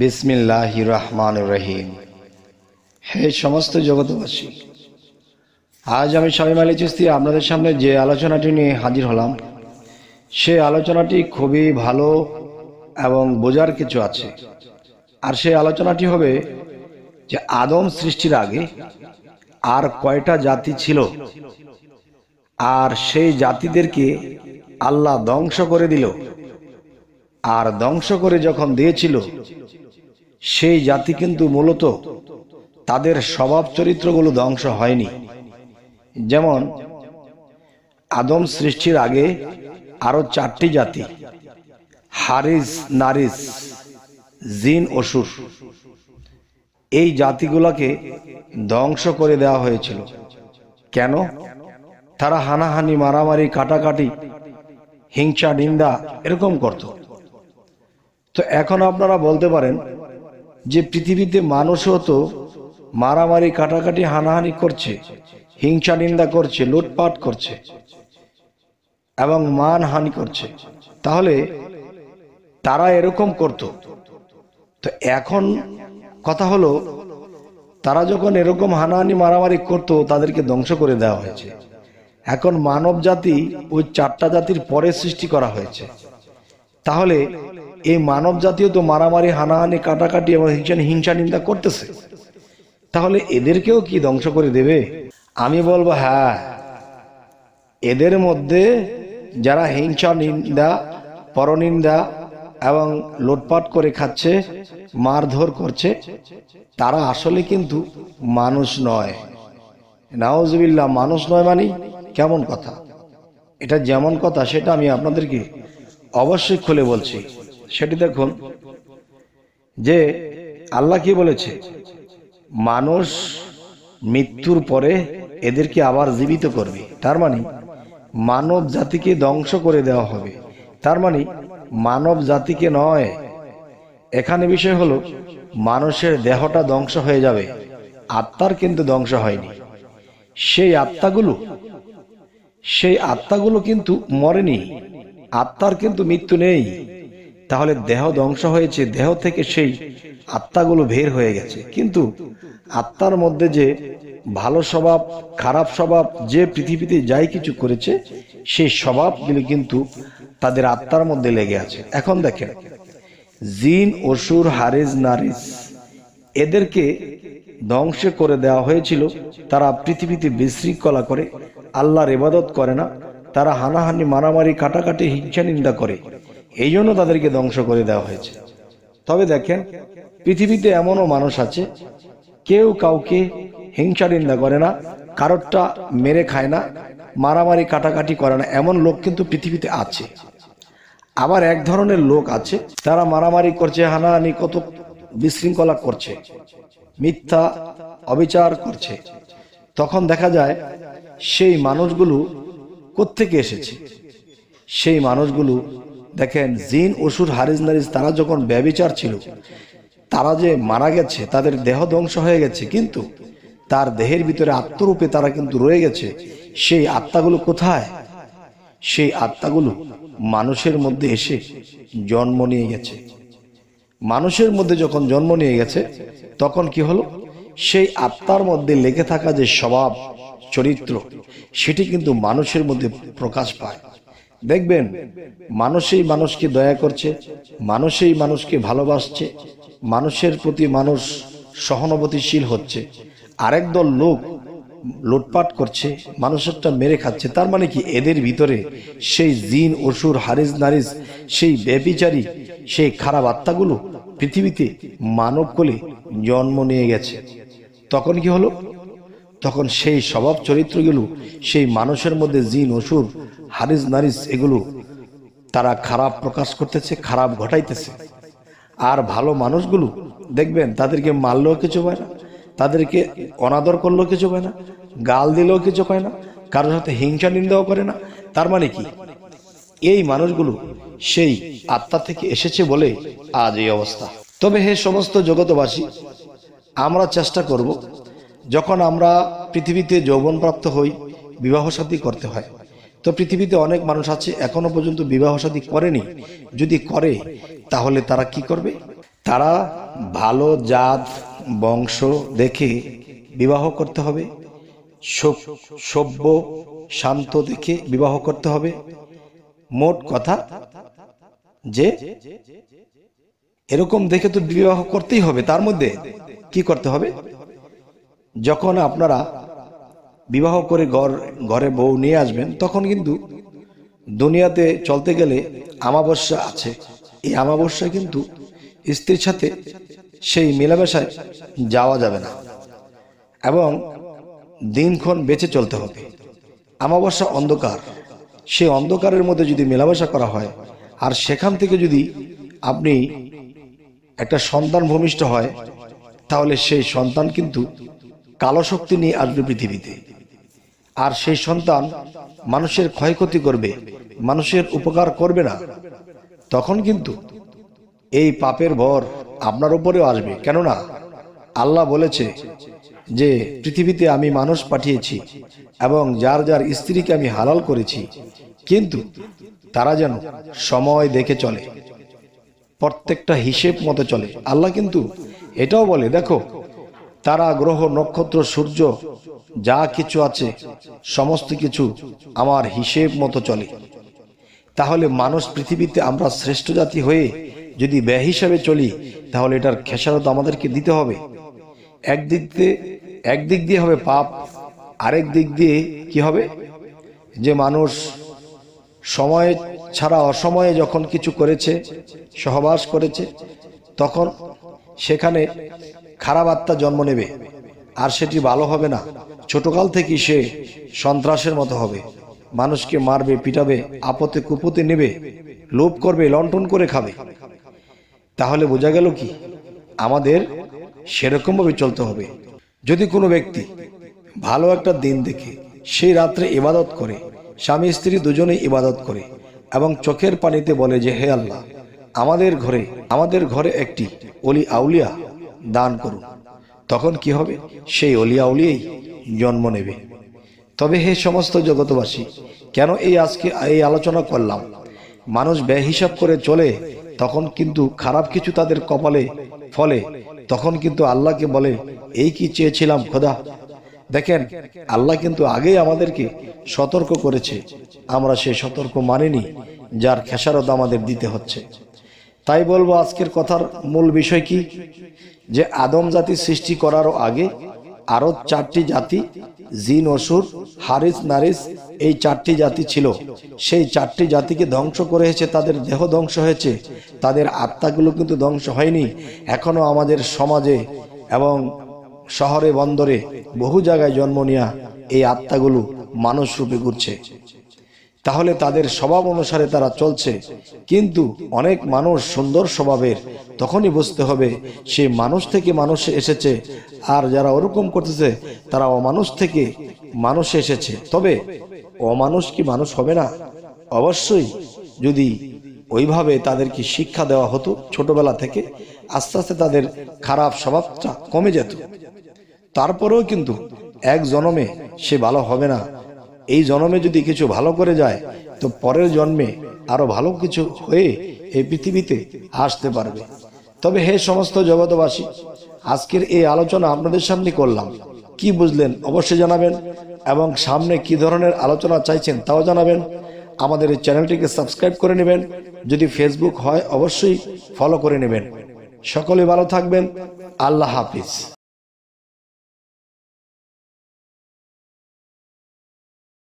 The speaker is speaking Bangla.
বিসমিল্লাহ রহমান রহিম হে সমস্ত জগতবাসী আজ আমি স্বামী মালি চিস্তি আপনাদের সামনে যে আলোচনাটি নিয়ে হাজির হলাম সেই আলোচনাটি খুবই ভালো এবং বোঝার কিছু আছে আর সেই আলোচনাটি হবে যে আদম সৃষ্টির আগে আর কয়টা জাতি ছিল আর সেই জাতিদেরকে আল্লাহ ধ্বংস করে দিল আর ধ্বংস করে যখন দিয়েছিল সেই জাতি কিন্তু মূলত তাদের স্বভাব চরিত্রগুলো ধ্বংস হয়নি যেমন আদম সৃষ্টির আগে আরো চারটি জাতি হারিস নারিস জিন অসুর এই জাতিগুলোকে ধ্বংস করে দেওয়া হয়েছিল কেন তারা হানাহানি মারামারি কাটাকাটি হিংসা নিন্দা এরকম করত তো এখন আপনারা বলতে পারেন যে পৃথিবীতে মানুষও তো মারামারি কাটাকাটি হানাহানি করছে হিংসা নিন্দা করছে লুটপাট করছে এবং মান হানি করছে তাহলে তারা এরকম করত তো এখন কথা হলো তারা যখন এরকম হানাহানি মারামারি করত তাদেরকে ধ্বংস করে দেওয়া হয়েছে এখন মানব জাতি ওই চারটা জাতির পরে সৃষ্টি করা হয়েছে তাহলে এই মানব জাতীয় তো মারামারি হানাহানি কাটাকাটি এবং হিংসা হিংসা নিন্দা করতেছে তাহলে এদেরকেও কি ধ্বংস করে দেবে আমি বলবো হ্যাঁ এদের মধ্যে যারা হিংসা নিন্দা পরনিন্দা এবং লোটপাট করে খাচ্ছে মারধর করছে তারা আসলে কিন্তু মানুষ নয় নাওজবিল্লা মানুষ নয় মানে কেমন কথা এটা যেমন কথা সেটা আমি আপনাদেরকে অবশ্যই খুলে বলছি সেটি দেখুন যে আল্লাহ কি বলেছে মানুষ মৃত্যুর পরে এদেরকে আবার জীবিত করবে তার মানে মানব জাতিকে ধ্বংস করে দেওয়া হবে তার মানে মানব জাতিকে নয় এখানে বিষয় হলো মানুষের দেহটা ধ্বংস হয়ে যাবে আত্মার কিন্তু ধ্বংস হয়নি সেই আত্মাগুলো সেই আত্মাগুলো কিন্তু মরেনি আত্মার কিন্তু মৃত্যু নেই তাহলে দেহ ধ্বংস হয়েছে দেহ থেকে সেই আত্মাগুলো বের হয়ে গেছে কিন্তু আত্মার মধ্যে যে ভালো স্বভাব খারাপ স্বভাব যে পৃথিবীতে যাই কিছু করেছে সেই স্বভাবগুলি কিন্তু তাদের আত্মার মধ্যে লেগে আছে এখন দেখেন জিন অসুর হারিজ নারিস এদেরকে ধ্বংস করে দেওয়া হয়েছিল তারা পৃথিবীতে বিশৃঙ্খলা করে আল্লাহর ইবাদত করে না তারা হানাহানি মারামারি কাটাকাটি হিংসা নিন্দা করে এই জন্য তাদেরকে ধ্বংস করে দেওয়া হয়েছে তবে দেখেন পৃথিবীতে এমনও মানুষ আছে কেউ কাউকে হিংসা নিন্দা করে না কারোরটা মেরে খায় না মারামারি কাটাকাটি করে না এমন লোক কিন্তু পৃথিবীতে আছে আবার এক ধরনের লোক আছে তারা মারামারি করছে হানাহানি কত বিশৃঙ্খলা করছে মিথ্যা অবিচার করছে তখন দেখা যায় সেই মানুষগুলো কোত্থেকে এসেছে সেই মানুষগুলো দেখেন জিন অসুর হারিজ নারিজ তারা যখন ব্যবিচার ছিল তারা যে মারা গেছে তাদের দেহ ধ্বংস হয়ে গেছে কিন্তু তার দেহের ভিতরে আত্মরূপে তারা কিন্তু রয়ে গেছে সেই আত্মাগুলো কোথায় সেই আত্মাগুলো মানুষের মধ্যে এসে জন্ম নিয়ে গেছে মানুষের মধ্যে যখন জন্ম নিয়ে গেছে তখন কি হলো সেই আত্মার মধ্যে লেগে থাকা যে স্বভাব চরিত্র সেটি কিন্তু মানুষের মধ্যে প্রকাশ পায় দেখবেন মানুষই মানুষকে দয়া করছে মানুষই মানুষকে ভালোবাসছে মানুষের প্রতি মানুষ সহানুভূতিশীল হচ্ছে আরেক দল লোক লুটপাট করছে মানুষেরটা মেরে খাচ্ছে তার মানে কি এদের ভিতরে সেই জিন অসুর হারিজ নারিজ সেই ব্যবিচারী সেই খারাপ আত্মাগুলো পৃথিবীতে মানব কোলে জন্ম নিয়ে গেছে তখন কি হলো তখন সেই স্বভাব চরিত্রগুলো সেই মানুষের মধ্যে জিন অসুর হারিস নারিস এগুলো তারা খারাপ প্রকাশ করতেছে খারাপ ঘটাইতেছে আর ভালো মানুষগুলো দেখবেন তাদেরকে মারলেও কিছু পায় না তাদেরকে অনাদর করলেও কিছু পায় না গাল দিলেও কিছু পায় না কারোর সাথে হিংসা নিন্দাও করে না তার মানে কি এই মানুষগুলো সেই আত্মা থেকে এসেছে বলে আজ এই অবস্থা তবে হে সমস্ত জগতবাসী আমরা চেষ্টা করব যখন আমরা পৃথিবীতে যৌবনপ্রাপ্ত হই বিবাহসাদী করতে হয় তো পৃথিবীতে অনেক মানুষ আছে এখনও পর্যন্ত বিবাহসাদী করেনি যদি করে তাহলে তারা কি করবে তারা ভালো জাত বংশ দেখে বিবাহ করতে হবে সভ্য শান্ত দেখে বিবাহ করতে হবে মোট কথা যে এরকম দেখে তো বিবাহ করতেই হবে তার মধ্যে কি করতে হবে যখন আপনারা বিবাহ করে ঘর ঘরে বউ নিয়ে আসবেন তখন কিন্তু দুনিয়াতে চলতে গেলে আমাবস্যা আছে এই আমাবস্যা কিন্তু স্ত্রীর সাথে সেই মেলামেশায় যাওয়া যাবে না এবং দিনক্ষণ বেঁচে চলতে হবে আমাবস্যা অন্ধকার সেই অন্ধকারের মধ্যে যদি মেলামেশা করা হয় আর সেখান থেকে যদি আপনি একটা সন্তান ভূমিষ্ঠ হয় তাহলে সেই সন্তান কিন্তু কালো শক্তি নিয়ে আসবে পৃথিবীতে আর সেই সন্তান মানুষের ক্ষয়ক্ষতি করবে মানুষের উপকার করবে না তখন কিন্তু এই পাপের ভর আপনার উপরেও আসবে কেননা আল্লাহ বলেছে যে পৃথিবীতে আমি মানুষ পাঠিয়েছি এবং যার যার স্ত্রীকে আমি হালাল করেছি কিন্তু তারা যেন সময় দেখে চলে প্রত্যেকটা হিসেব মতো চলে আল্লাহ কিন্তু এটাও বলে দেখো তারা গ্রহ নক্ষত্র সূর্য যা কিছু আছে সমস্ত কিছু আমার হিসেব মতো চলে তাহলে মানুষ পৃথিবীতে আমরা শ্রেষ্ঠ জাতি হয়ে যদি ব্যয় হিসাবে চলি তাহলে এটার খেসারত আমাদেরকে দিতে হবে একদিক দিয়ে একদিক দিয়ে হবে পাপ আরেক দিক দিয়ে কি হবে যে মানুষ সময়ে ছাড়া অসময়ে যখন কিছু করেছে সহবাস করেছে তখন সেখানে খারাপ আত্মা জন্ম নেবে আর সেটি ভালো হবে না ছোটকাল থেকে সে সন্ত্রাসের মতো হবে মানুষকে মারবে পিটাবে আপতে কুপতে নেবে লোভ করবে লন্ঠন করে খাবে তাহলে বোঝা গেল কি আমাদের সেরকমভাবে চলতে হবে যদি কোনো ব্যক্তি ভালো একটা দিন দেখে সেই রাত্রে ইবাদত করে স্বামী স্ত্রী দুজনেই ইবাদত করে এবং চোখের পানিতে বলে যে হে আল্লাহ আমাদের ঘরে আমাদের ঘরে একটি অলি আউলিয়া দান করুন তখন কি হবে সেই অলিয়া অলিয়াই জন্ম নেবে তবে হে সমস্ত জগতবাসী কেন এই আজকে এই আলোচনা করলাম মানুষ ব্যয় হিসাব করে চলে তখন কিন্তু খারাপ কিছু তাদের কপালে ফলে তখন কিন্তু আল্লাহকে বলে এই কি চেয়েছিলাম খোদা দেখেন আল্লাহ কিন্তু আগেই আমাদেরকে সতর্ক করেছে আমরা সে সতর্ক মানেনি যার খেসারত আমাদের দিতে হচ্ছে তাই বলবো আজকের কথার মূল বিষয় কি যে আদম জাতি সৃষ্টি করারও আগে আরও চারটি জাতি জিন অসুর হারিস নারিস এই চারটি জাতি ছিল সেই চারটি জাতিকে ধ্বংস করে হয়েছে তাদের দেহ ধ্বংস হয়েছে তাদের আত্মাগুলো কিন্তু ধ্বংস হয়নি এখনও আমাদের সমাজে এবং শহরে বন্দরে বহু জায়গায় জন্ম নেওয়া এই আত্মাগুলো মানুষ রূপে ঘুরছে তাহলে তাদের স্বভাব অনুসারে তারা চলছে কিন্তু অনেক মানুষ সুন্দর স্বভাবের তখনই বুঝতে হবে সে মানুষ থেকে মানুষে এসেছে আর যারা ওরকম করতেছে তারা অমানুষ থেকে মানুষে এসেছে তবে অমানুষ কি মানুষ হবে না অবশ্যই যদি ওইভাবে তাদেরকে শিক্ষা দেওয়া হতো ছোটবেলা থেকে আস্তে আস্তে তাদের খারাপ স্বভাবটা কমে যেত তারপরেও কিন্তু এক জনমে সে ভালো হবে না এই জন্মে যদি কিছু ভালো করে যায় তো পরের জন্মে আরো ভালো কিছু হয়ে এই পৃথিবীতে আসতে পারবে তবে হে সমস্ত জগতবাসী আজকের এই আলোচনা আপনাদের সামনে করলাম কি বুঝলেন অবশ্যই জানাবেন এবং সামনে কি ধরনের আলোচনা চাইছেন তাও জানাবেন আমাদের এই চ্যানেলটিকে সাবস্ক্রাইব করে নেবেন যদি ফেসবুক হয় অবশ্যই ফলো করে নেবেন সকলে ভালো থাকবেন আল্লাহ হাফিজ